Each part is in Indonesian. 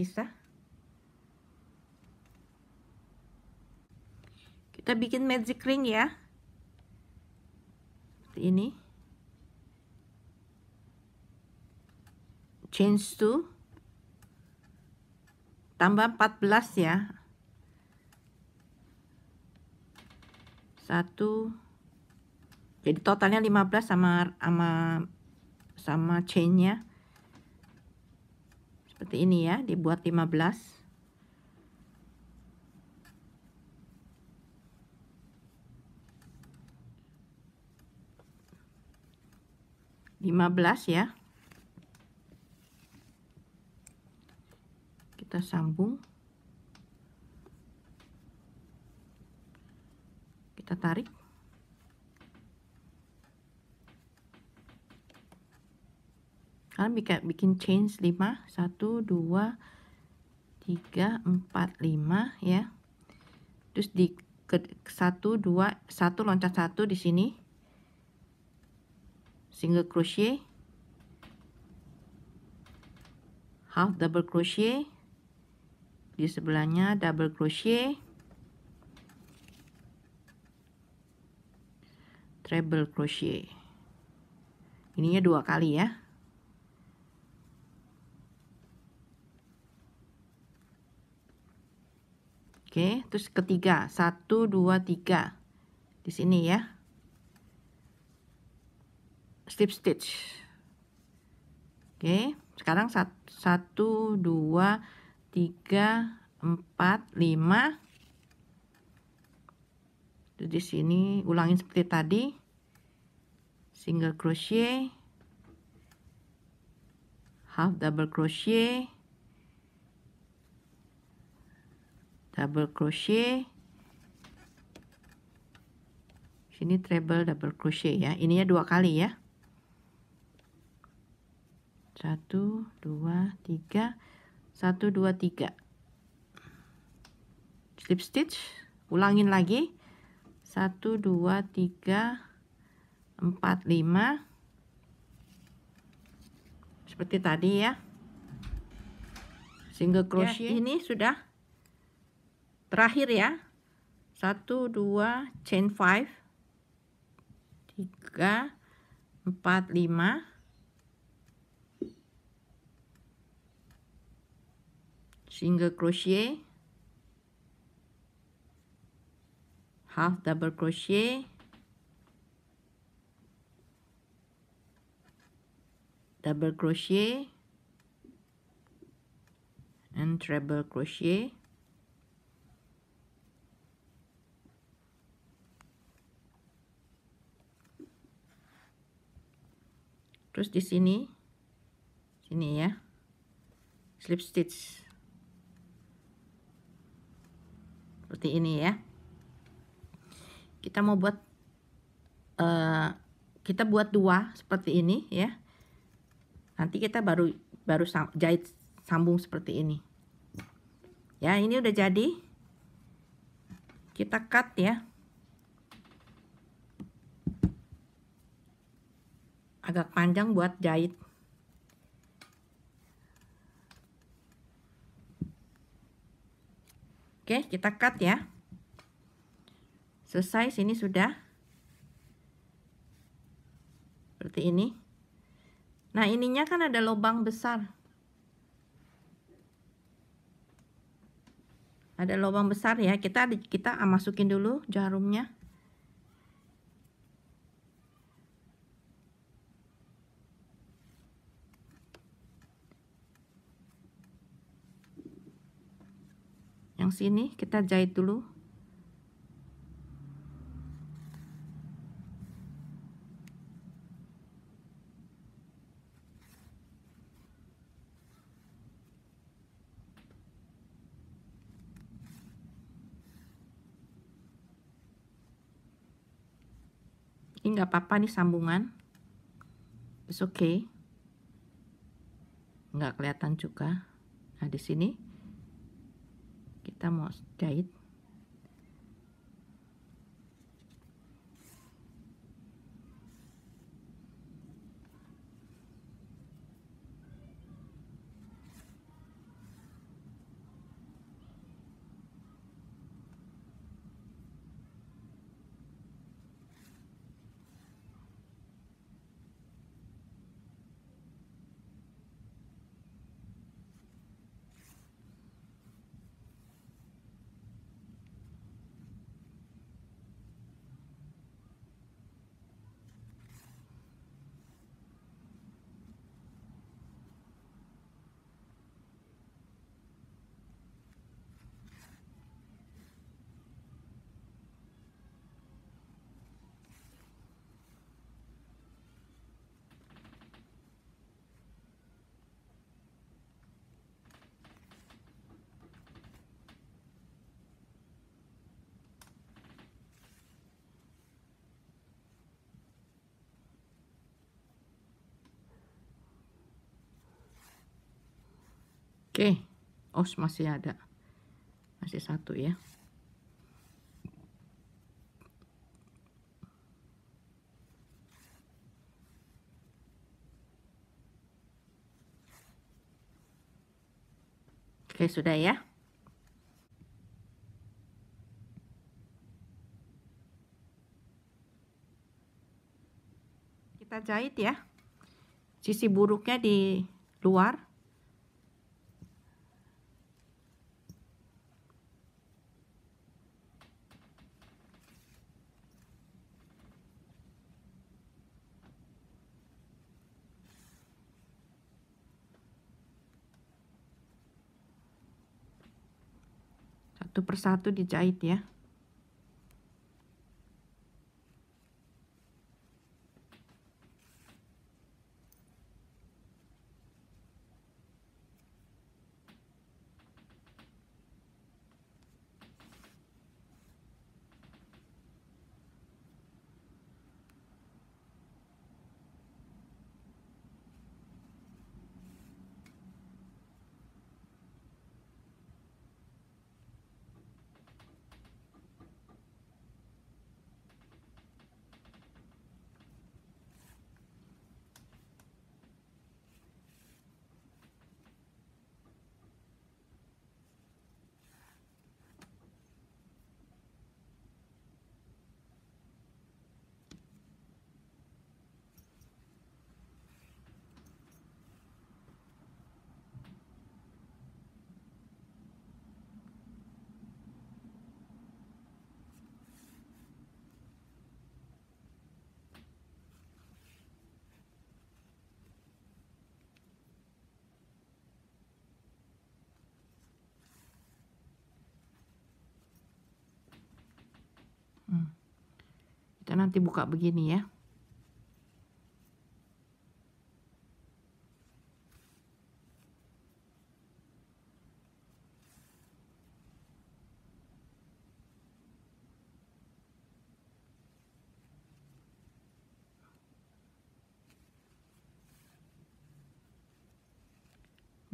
tersisa. Kita bikin magic ring ya. Seperti ini. Change to. Tambah 14 ya. 1 jadi totalnya 15 sama sama sama chainnya seperti ini ya dibuat 15 15 ya kita sambung kita tarik sekarang bikin, bikin chain 5 1 2 3 4 5 ya terus di ke, 1 2 1 loncat 1 di sini single crochet half double crochet di sebelahnya double crochet treble crochet ininya dua kali ya Oke, terus ketiga, satu, dua, tiga. Di sini ya. Slip stitch. Oke, sekarang satu, dua, tiga, empat, lima. Terus di sini ulangin seperti tadi. Single crochet, half double crochet, double crochet sini treble double crochet ya ininya dua kali ya satu dua tiga satu dua tiga slip stitch ulangin lagi satu dua tiga empat lima seperti tadi ya single ya, crochet ya, ini sudah terakhir ya 1 2 chain 5 3 4 5 single crochet half double crochet double crochet and treble crochet terus di sini sini ya slip stitch seperti ini ya kita mau buat uh, kita buat dua seperti ini ya nanti kita baru baru jahit sambung seperti ini ya ini udah jadi kita cut ya agak panjang buat jahit Oke, kita cut ya. Selesai sini sudah. Seperti ini. Nah, ininya kan ada lubang besar. Ada lubang besar ya. Kita kita masukin dulu jarumnya. yang sini kita jahit dulu ini nggak apa nih sambungan it's okay nggak kelihatan juga nah di sini kita mau jahit Oke, os oh, masih ada. Masih satu ya. Oke, sudah ya. Kita jahit ya. Sisi buruknya di luar, satu persatu dijahit ya nanti buka begini ya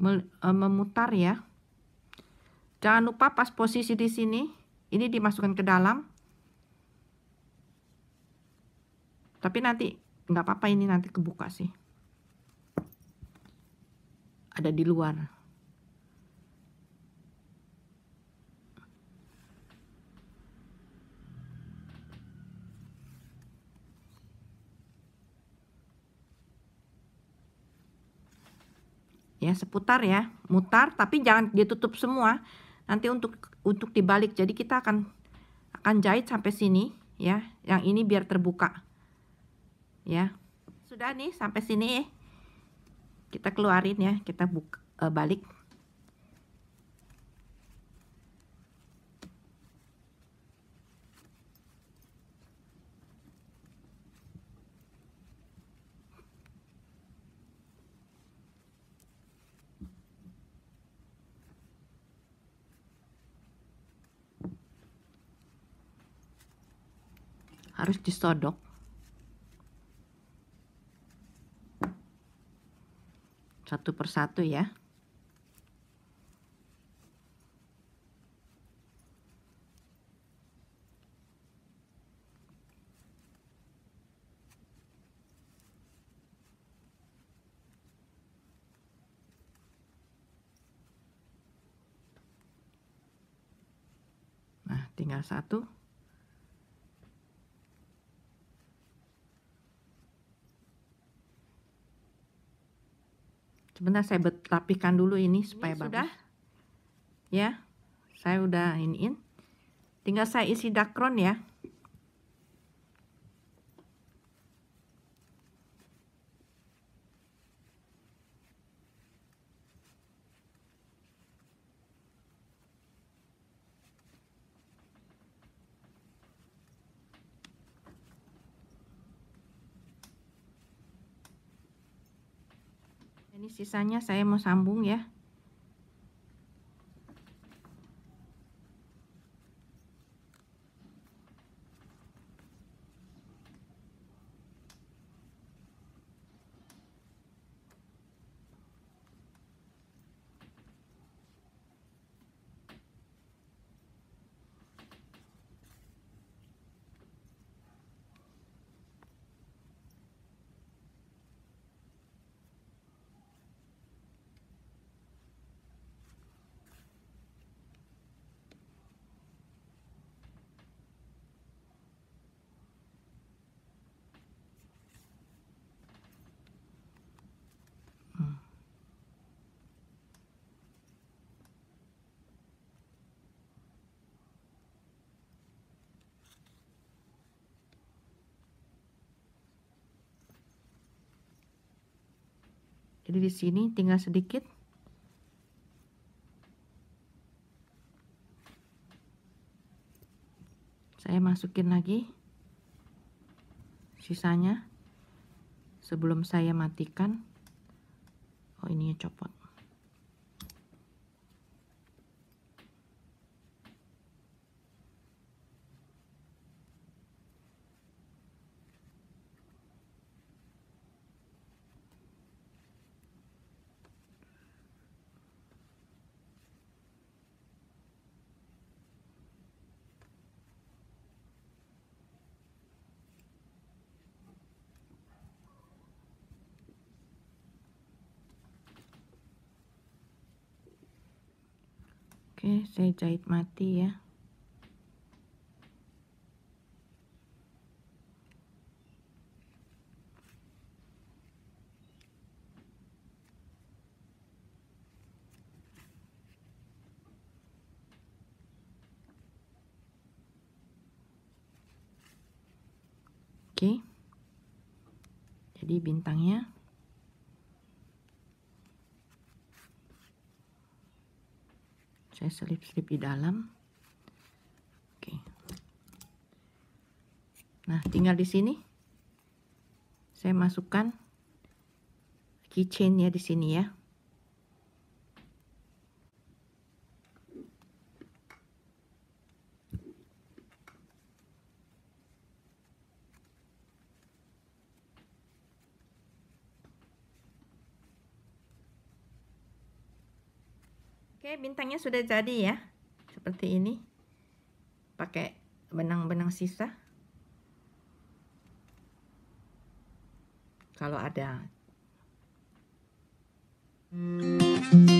eh, memutar ya. Jangan lupa pas posisi di sini, ini dimasukkan ke dalam. Tapi nanti nggak apa-apa ini nanti kebuka sih. Ada di luar. ya seputar ya mutar tapi jangan ditutup semua nanti untuk untuk dibalik jadi kita akan akan jahit sampai sini ya yang ini biar terbuka ya sudah nih sampai sini kita keluarin ya kita buka uh, eh, balik harus disodok satu persatu ya Nah, tinggal satu sebentar saya rapikan dulu ini supaya ini bagus. Sudah. Ya. Saya udah iniin. Tinggal saya isi dakron ya. sisanya saya mau sambung ya jadi di sini tinggal sedikit saya masukin lagi sisanya sebelum saya matikan oh ininya copot Oke, iya, saya jahit mati ya. Oke. Jadi bintangnya saya selip-selip di dalam oke nah tinggal di sini saya masukkan keychainnya di sini ya Oke, bintangnya sudah jadi ya. Seperti ini. Pakai benang-benang sisa. Kalau ada. Hmm.